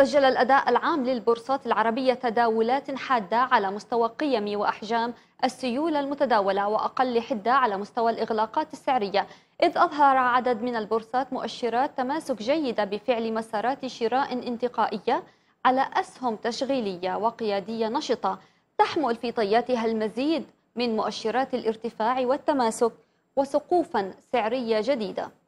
سجل الأداء العام للبورصات العربية تداولات حادة على مستوى قيم وأحجام السيولة المتداولة وأقل حدة على مستوى الإغلاقات السعرية إذ أظهر عدد من البورصات مؤشرات تماسك جيدة بفعل مسارات شراء انتقائية على أسهم تشغيلية وقيادية نشطة تحمل في طياتها المزيد من مؤشرات الارتفاع والتماسك وسقوفا سعرية جديدة